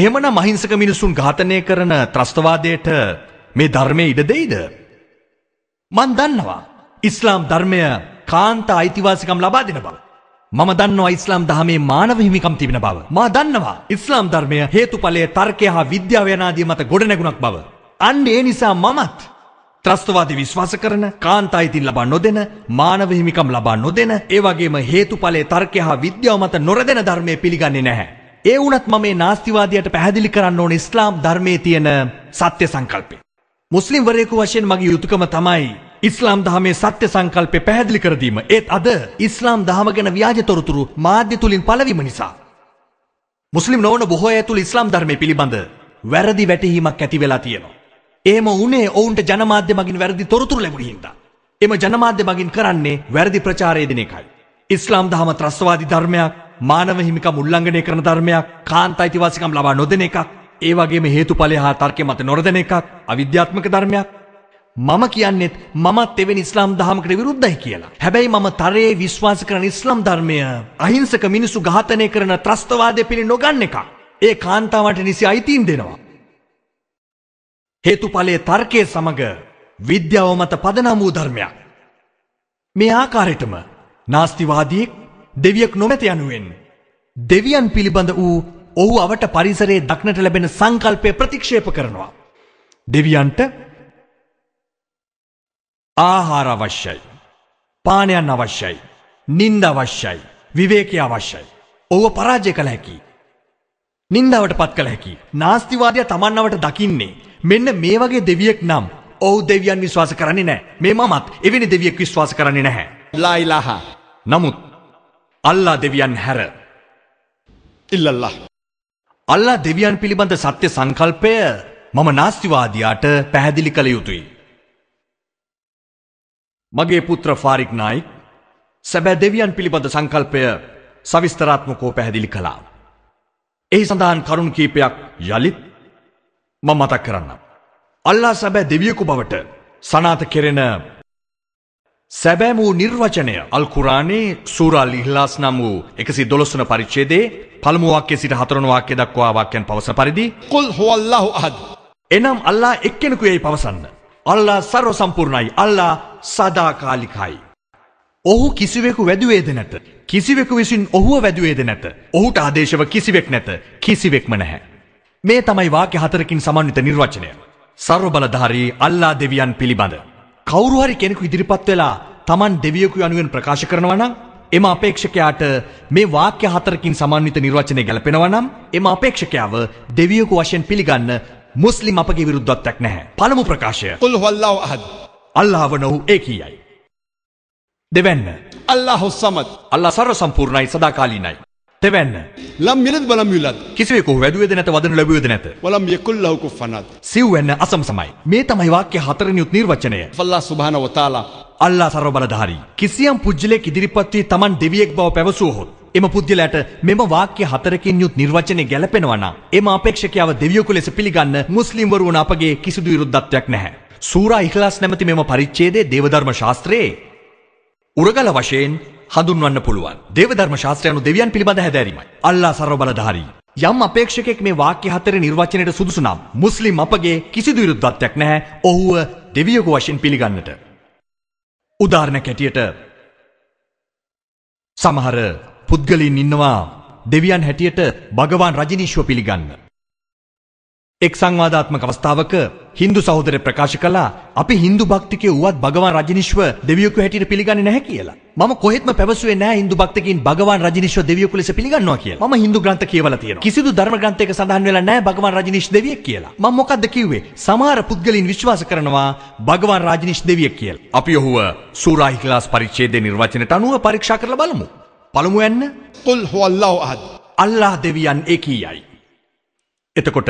එහෙමනම් අහිංසක මිනිසුන් ඝාතනය කරන ත්‍රස්තවාදයට මේ ධර්මයේ ඉඩ දෙයිද? මන් දන්නවා. ඉස්ලාම් ධර්මය කාන්ත අයිතිවාසිකම් ලබා දෙන බව. මම දන්නවා ඉස්ලාම් දහමේ මානව හිමිකම් තිබෙන බව. මා දන්නවා ඉස්ලාම් ධර්මය හේතුඵලයේ තර්කය හා විද්‍යාව යන ආදී මත ගොඩනැගුණක් බව. අන්න ඒ නිසා මමත් ත්‍රස්තවාදී විශ්වාස කරන කාන්තායිතින් ලබා නොදෙන මානව හිමිකම් ලබා නොදෙන ඒ වගේම හේතුඵලයේ තර්කය හා විද්‍යාව මත නොරදෙන ධර්මයේ පිළිගන්නේ නැහැ. ඒ වුණත් මම මේ නාස්තිවාදයට පැහැදිලි කරන්න ඕන ඉස්ලාම් ධර්මයේ තියෙන සත්‍ය සංකල්පය. මුස්ලිම්වරයෙකු වශයෙන් මගේ යුතුයකම තමයි ඉස්ලාම් දහමේ සත්‍ය සංකල්පය පැහැදිලි කර දීම. ඒත් අද ඉස්ලාම් දහම ගැන ව්‍යාජ තොරතුරු මාධ්‍ය තුලින් පළවීම නිසා මුස්ලිම් නොවන බොහෝ අය තුල ඉස්ලාම් ධර්මයේ පිළිබඳ වැරදි වැටහීමක් ඇති වෙලා තියෙනවා. එහෙම වුණේ ඔවුන්ට ජනමාධ්‍ය මගින් වැරදි තොරතුරු ලැබුණ හින්දා. එම ජනමාධ්‍ය මගින් කරන්නේ වැරදි ප්‍රචාරය දෙන එකයි. ඉස්ලාම් දහම ත්‍රස්වාදී ධර්මයක් මානව හිමිකම් උල්ලංඝනය කරන ධර්මයක් කාන්ත අයිතිවාසිකම් ලබා නොදෙන එකක් ඒ වගේම හේතුඵලය හා තර්කය මත නොරදෙන එකක් අවිද්‍යාත්මක ධර්මයක් මම කියන්නෙත් මමත් එවැනි ඉස්ලාම් දහමකට විරුද්ධයි කියලා. හැබැයි මම තරයේ විශ්වාස කරන ඉස්ලාම් ධර්මය අහිංසක මිනිසු ඝාතනය කරන ත්‍රස්තවාදය පිළි නොගන්න එකක්. ඒ කාන්තාවට නිසි අයිතීන් දෙනවා. හේතුඵලයේ තර්කය සමග විද්‍යාව මත පදනම් වූ ධර්මයක්. මේ ආකාරයටම නාස්තිවාදියෙක් දෙවියෙක් නොමැත යනුවෙන්. දෙවියන් පිළිබඳ වූ ඔහු අවට පරිසරයේ දක්නට ලැබෙන සංකල්පය ප්‍රතික්ෂේප කරනවා. දෙවියන්ට ආහාර අවශ්‍යයි. පානයන් අවශ්‍යයි. නින්ද අවශ්‍යයි. විවේකය අවශ්‍යයි. ඔහුව පරාජය කළ හැකි. නින්දාවට පත් කළ හැකි. නාස්තිවාදය තමන්නවට දකින්නේ. මෙන්න මේ වගේ දෙවියෙක් නම් ඔහු දෙවියන් විශ්වාස කරන්නේ නෑ. මේ මමත් එවැනි දෙවියෙක් විශ්වාස කරන්නේ නැහැ. ලා ඉලාහා. නමුත් අල්ලා දෙවියන් හැර ඉල්ලල්ලා අල්ලා දෙවියන් පිළිබඳ සත්‍ය සංකල්පය මම නාස්තිවාදියාට පැහැදිලි කළ යුතුයි. මගේ පුත්‍ර ෆාරික් නායික් සැබෑ දෙවියන් පිළිබඳ සංකල්පය සවිස්තරාත්මකෝ පැහැදිලි කළා. එහි සඳහන් කරුණු කීපයක් යළිත් මම මතක් කරන්නම්. අල්ලා සැබෑ දෙවියෙකු බවට සනාත කෙරෙන සැබෑම වූ නිර්වචනය අල්කුරානේ සූරාල් ඉහලාස් නම් වූ එකසි දොළොස්සන පරිච්චේදේ පළමුුවක්්‍ය සිට හතරනවාක්‍ය දක්වා වාක්‍යන් පවස පරිදි කොල් හොල්له අහද. එනම් අල්ලා එක්කෙනෙකු යැයි පවසන්න. අල්ලා සර්ව සම්පූර්ණයි අල්ලා සදාකාලිකයි. ඔහු කිසිවෙකු වැදුවේද නැත. කිසිවෙකු විසින් ඔහුව වැදුවේද නැත. ඔහුට ආදේශව කිසිවෙක් නැත කිසිවෙක්ම නැහැ. මේ තමයි වාක්‍ය හතරකින් සමන්විත නිර්වචනය. සර්ව බලධාරී අල්ලා දෙවියන් පිළිබඳ. කවුරු හරි කෙනෙකු ඉදිරිපත් වෙලා Taman දෙවියෙකු යනුවෙන් ප්‍රකාශ කරනවා නම් එම අපේක්ෂකයාට මේ වාක්‍ය හතරකින් සමන්විත නිර්වචනය ගැලපෙනවා නම් එම අපේක්ෂකයාව දෙවියෙකු වශයෙන් පිළිගන්න මුස්ලිම් අපගේ විරුද්ධත්වයක් නැහැ. පළමු ප්‍රකාශය. කුල් හුවල්ලාහ් අහද්. අල්ලාහ් වනහු ඒකීයයි. දෙවැන්න. අල්ලාහ් සමද්. අල්ලාහ් සර්ව සම්පූර්ණයි සදාකාලීනයි. දෙවන්න ලම් මිලද බලම් යුලත් කිසිවෙකු වැදුවේද නැත වදන ලැබුවේද නැත වලම් යකුල්ලාහු කුෆනත් සිව්වන්න අසමසමයි මේ තමයි වාක්‍ය හතරෙනි උත් නිර්වචනය ෆල්ලා සුබ්හාන වතාලා අල්ලා සර්ව බලධාරී කිසියම් පුජ්‍යලෙක් ඉදිරිපත් වී Taman දෙවියෙක් බව පැවසුවහොත් එම පුද්ගලයාට මෙම වාක්‍ය හතරකින් යුත් නිර්වචනය ගැලපෙනවා නම් එම අපේක්ෂකයාව දෙවියෙකු ලෙස පිළිගන්න මුස්ලිම් වරුවන් අපගේ කිසිදු විරුද්ධත්වයක් නැහැ සූරා ඉඛලාස් නැමැති මෙම පරිච්ඡේදයේ දේවධර්ම ශාස්ත්‍රයේ උරගල වශයෙන් හඳුන්වන්න පුළුවන්. දේවධර්ම ශාස්ත්‍රය anu දෙවියන් පිළිබඳ හැදෑරීමයි. අල්ලා සර්ව බලධාරී. යම් අපේක්ෂකෙක් මේ වාක්‍ය හතරේ නිර්වචනයට සුදුසු නම් මුස්ලිම් අපගේ කිසිදු විරුද්ධත්වයක් නැහැ. ඔහුව දෙවියෙකු වශයෙන් පිළිගන්නට. උදාහරණයක් ඇටියට සමහර පුද්ගලයන් ඉන්නවා දෙවියන් හැටියට භගවන් රජිනීශ්ව පිළිගන්න. එක් සංවාධාත්මක අවස්ථාවක හින්දු සහෝදරය ප්‍රකාශ කළා අපි හින්දු භක්තිකය වුවත් භගවන් රජනිශ්ව දෙවියෙකු හැටියට පිළිගන්නේ නැහැ කියලා. මම කොහෙත්ම පැවසුවේ නැහැ හින්දු භක්තිකයින් භගවන් රජනිශ්ව දෙවියෙකු ලෙස පිළිගන්නවා කියලා. මම හින්දු ග්‍රන්ථ කියවලා තියෙනවා. කිසිදු ධර්ම ග්‍රන්ථයක සඳහන් වෙලා නැහැ භගවන් රජනිශ් දෙවියෙක් කියලා. මම මොකද්ද කිව්වේ? සමහර පුද්ගලයන් විශ්වාස කරනවා භගවන් රජනිශ් දෙවියෙක් කියලා. අපි ඔහුව සූරාහි ක්ලාස් පරිච්ඡේදයේ නිර්වචනයට අනුව පරීක්ෂා කරලා බලමු. පළමු යන්න. කුල් හුවල්ලාහ් අහද්. අල්ලාහ් දෙවියන් ඒකීයයි. එතකොට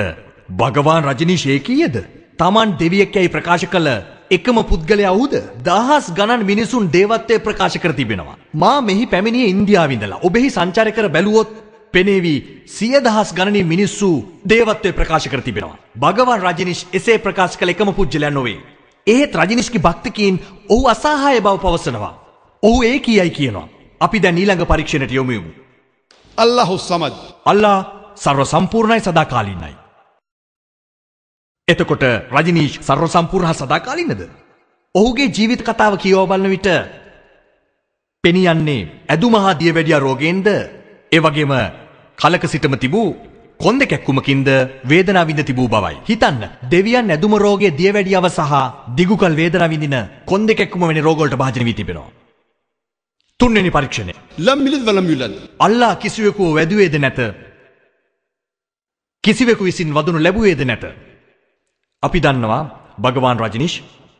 භගවාන් රජනීශය කීයද? තමන් දෙවියෙක් යැයි ප්‍රකාශ කළ එකම පුද්ගලයා වුද දහස් ගණන් මිනිසුන් දේවත්වය ප්‍රකාශ කර තිබෙනවා. මා මෙහි පැමිණියේ ඉන්දියාවිඳලා ඔබෙහි සංචාරය කර බැලුවොත් පෙනේවි සිය දහස් ගණනින් මිනිස්සු දේවත්වය ප්‍රකාශ කර තිබෙනවා. භගවන් රජනිෂ් එසේ ප්‍රකාශ කළ එකම පුද්ගලයා නොවේ. ඒත් රජනිෂ්කි භක්තිකීන් ඔහු අසාහාය බව පවසනවා. ඔහු ඒ කියයි කියනවා. අපි දැන් ඊළඟ පරීක්ෂණයට යොමු වෙමු. අල්ලාහ් සමද්. අල්ලාහ් සර්ව සම්පූර්ණයි සදාකාලිනයි. එතකොට රජනීෂ් සර්ව සම්පූර්ණ සදාකාලිනද? ඔහුගේ ජීවිත කතාව කියව බලන විට පෙනියන්නේ ඇදුමහා දියවැඩියා රෝගයෙන්ද ඒ වගේම කලක සිටම තිබූ කොන්ද කැක්කුමකින්ද වේදනා විඳ තිබූ බවයි. හිතන්න දෙවියන් ඇදුම රෝගයේ දියවැඩියව සහ දිගුකල් වේදනා විඳින කොන්ද කැක්කුම වැනි රෝගවලට භාජන වී තිබෙනවා. තුන්වෙනි පරීක්ෂණය. ලම් මිලද් වලම් යුලද්. අල්ලා කිසිවෙකු වැදුවේද නැත. කිසිවෙකු විසින් වදුණු ලැබුවේද නැත. අපි දන්නවා භගවාන් රජනිෂ්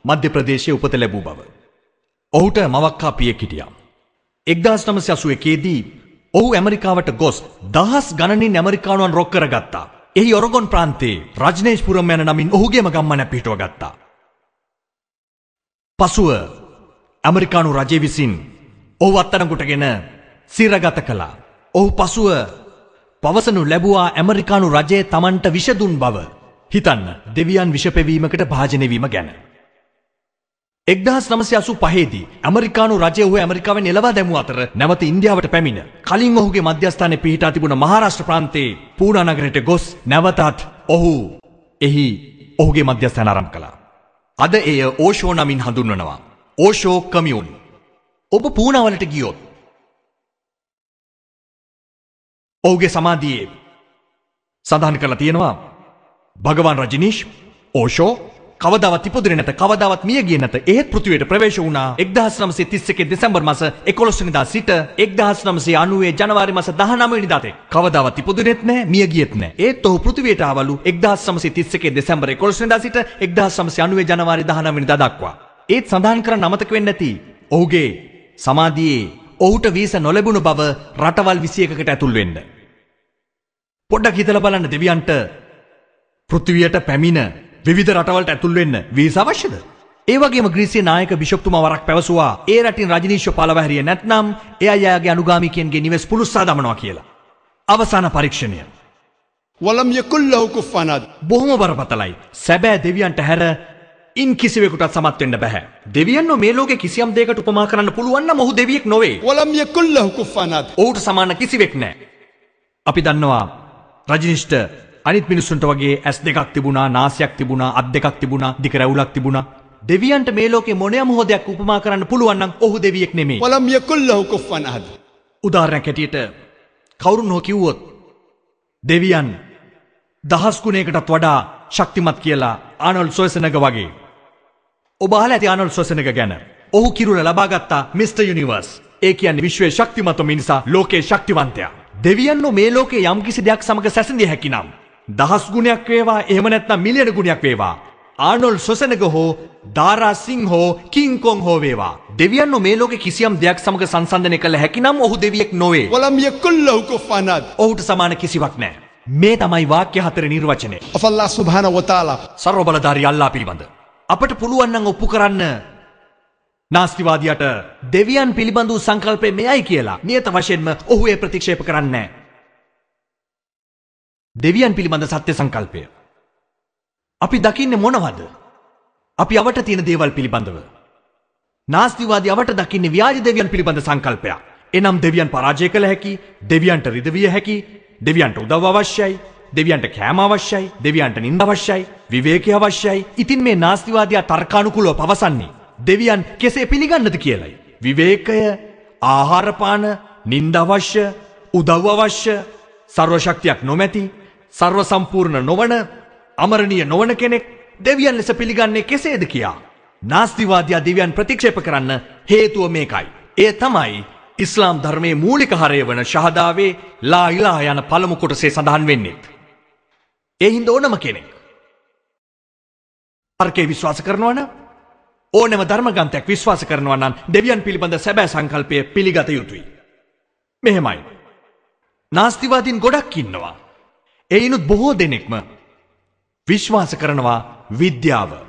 මධ්‍ය ප්‍රදේශයේ උපත ලැබූ බව. ඔහුට මවක්කා පියෙක් හිටියා. 1981දී ඔහු ඇමරිකාවට ගොස් දහස් ගණනින් ඇමරිකානුවන් රොක් කරගත්තා. එහි ඔරගොන් ප්‍රාන්තයේ රජනේෂ්පුරම් යන නමින් ඔහුගේම ගම්මන පිහිටුව ගත්තා. පසුව ඇමරිකානු රජය විසින් ඔහු අත්අඩංගුටගෙන සිරගත කළා. ඔහු පසුව පවසනු ලැබුවා ඇමරිකානු රජය තමන්ට විෂදුන් බව. හිතන්න දෙවියන් විෂපෙවීමකට භාජනවීම ගැන. එක්දහස් නමසි අසු පහේදී ඇමරිකානු රජය ඔහු ඇමරිකාවෙන් එලවා දැමු අතර නැවත ඉන්දියාවට පැමිණ කලින් ඔහුගේ මධ්‍යස්ථානය පිහිටා තිබුණ මහාරාෂ්ට්‍ර ප්‍රාන්තයේ පූනානගරයට ගොස් නැවතත් ඔහු එහි ඔහුගේ මධ්‍යස්ථාන ආරම්භ කළා. අද එය ඕෂෝ නමින් හඳුන්වනවා. ඕෂෝ කමියුන්. ඔබ පූනාවලට ගියොත් ඔහුගේ සමාධියේ සඳහන් කරලා තියෙනවා භගවන් රජිනිෂ් ඕෂෝ කවදාවත් ඉපදුරේ නැත කවදාවත් මිය ගියේ නැත එහෙත් පෘථිවියට ප්‍රවේශ වුණා 1931 දෙසැම්බර් මාස 11 වෙනිදා සිට 1990 ජනවාරි මාස 19 වෙනිදා තෙක් කවදාවත් ඉපදුනේත් නැහැ මිය ගියෙත් නැහැ ඒත් ඔහු පෘථිවියට ආවලු 1931 දෙසැම්බර් 11 වෙනිදා සිට 1990 ජනවාරි 19 වෙනිදා දක්වා ඒත් සඳහන් කරන්න අමතක වෙන්නේ නැති ඔහුගේ සමාධියේ ඔහුට වීසා නොලැබුණු බව රටවල් 21කට ඇතුල් වෙන්න පොඩ්ඩක් හිතලා බලන්න දෙවියන්ට පෘතිවයට පැමිණ විධ රටවලට ඇතුල්වෙන්න වීස අවශ්‍යද. ඒවගේ ග්‍රීසිය නායක භිෂප්තුම වරක් පැවසවා ඒ රටින් රජනීශ්ව පලවහැරිය නැත්නම් එයායාගේ අනුගාමිකයන්ගේ නිවෙස් පුලුස්සා දමනවා කියලා. අවසාන පරීක්ෂණය. වලම් යකුල්ලහු කුෆ්ෆානත් බොහොම බරපතලයි සැබෑ දෙවියන්ට හැර ඉන් කිසිවෙකුටත් සමත්වෙන්න බැහැ දෙවියන්න මේ ලෝක කිසියම් දෙකට උපමා කරන්න පුළුවන් මොහු දෙවියෙක් නොවේ වලම් යකුල්ලහු කුෆ්ෆානත් ඔහුට සමාන කිසිවෙක් නෑ අපි දන්නවා රජිනිෂ්ට අනිත් මිනිස්සුන්ට වගේ ඇස් දෙකක් තිබුණා නාසයක් තිබුණා අත් දෙකක් තිබුණා දික රැවුලක් තිබුණා දෙවියන්ට මේ ලෝකේ මොනෑම හොදයක් උපමා කරන්න පුළුවන් නම් ඔහු දෙවියෙක් නෙමෙයි වලම් යකුල්ලහු කුෆ්වන් අහද උදාහරණයක් ඇටියට කවුරුන් හෝ කිව්වොත් දෙවියන් දහස් ගුණයකටත් වඩා ශක්තිමත් කියලා ආනොල් සොයසනග වගේ ඔබ අහලා ඇති ආනොල් සොයසනග ගැන ඔහු කිරුල ලබා ගත්තා මිස්ටර් යුනිවර්ස් ඒ කියන්නේ විශ්වයේ ශක්තිමත්ම මිනිසා ලෝකේ ශක්තිවන්තයා දෙවියන්ව මේ ලෝකේ යම්කිසි දෙයක් සමග සැසඳිය හැකි නම් දහස් ගුණයක් වේවා එහෙම නැත්නම් මිලියන ගුණයක් වේවා. ආනොල් සොසනග හෝ දාරා සිං හෝ කින්කොන් හෝ වේවා. දෙවියන්ව මේ ලෝකේ කිසියම් දෙයක් සමග සංසන්දනය කළ හැකි නම් ඔහු දෙවියෙක් නොවේ. වලම් යකුල්ලහු කුෆානත්. ඔහුට සමාන කිසිවක් නැහැ. මේ තමයි වාක්‍ය හතර නිර්වචනය. අෆල්ලා සුබ්හාන වතාලා සර්ව බලධාරී අල්ලා පිළිබඳ. අපට පුළුවන් නම් ඔප්පු කරන්න නාස්තිවාදියට දෙවියන් පිළිබඳ සංකල්පය මෙයයි කියලා. නියත වශයෙන්ම ඔහු ඒ ප්‍රතික්ෂේප කරන්නේ නැහැ. දෙවියන් පිළිබඳ සත්‍ය සංකල්පය. අපි දකින්නේ මොනවද? අපි අවට තියෙන දේවල් පිළිබඳව. නාස්තිවාදී අවට දකින්නේ ව්‍යාජ දෙවියන් පිළිබඳ සංකල්පයක්. එනම් දෙවියන් පරාජය කළ හැකි, දෙවියන්ට රිදවිය හැකි, දෙවියන්ට උදව් අවශ්‍යයි, දෙවියන්ට කෑම අවශ්‍යයි, දෙවියන්ට නිින්ද අවශ්‍යයි, විවේකී අවශ්‍යයි. ඉතින් මේ නාස්තිවාදියා තර්කානුකූලව පවසන්නේ දෙවියන් කෙසේ පිළිගන්නද කියලයි. විවේකය, ආහාර පාන, නිින්ද අවශ්‍ය, උදව් අවශ්‍ය, සර්ව ශක්තියක් නොමැති සර්ව සම්පූර්ණ නොවන අමරණිය නොවන කෙනෙක් දෙවියන් ලෙස පිළිගන්නේ කෙසේද කියා. නාස්තිවාදයා දෙවියන් ප්‍රතික්ෂේප කරන්න හේතුව මේකයි. ඒ තමයි ඉස්ලාම් ධර්මයේ මූලික හරය වන ශහදාවේ ලා ඉලාහ යන පළමු කොටසේ සඳහන් වෙන්නේ. ඒ හින්දා ඕනම කෙනෙක් තර්කේ විශ්වාස කරනවා නම් ඕනම ධර්මගන්තයක් විශ්වාස කරනවා නම් දෙවියන් පිළිබඳ සැබෑ සංකල්පය පිළිගත යුතුයි. මෙහෙමයි. නාස්තිවාදීන් ගොඩක් ඉන්නවා. එයිනුත් බොහෝ දෙනෙක්ම විශ්වාස කරනවා විද්‍යාව.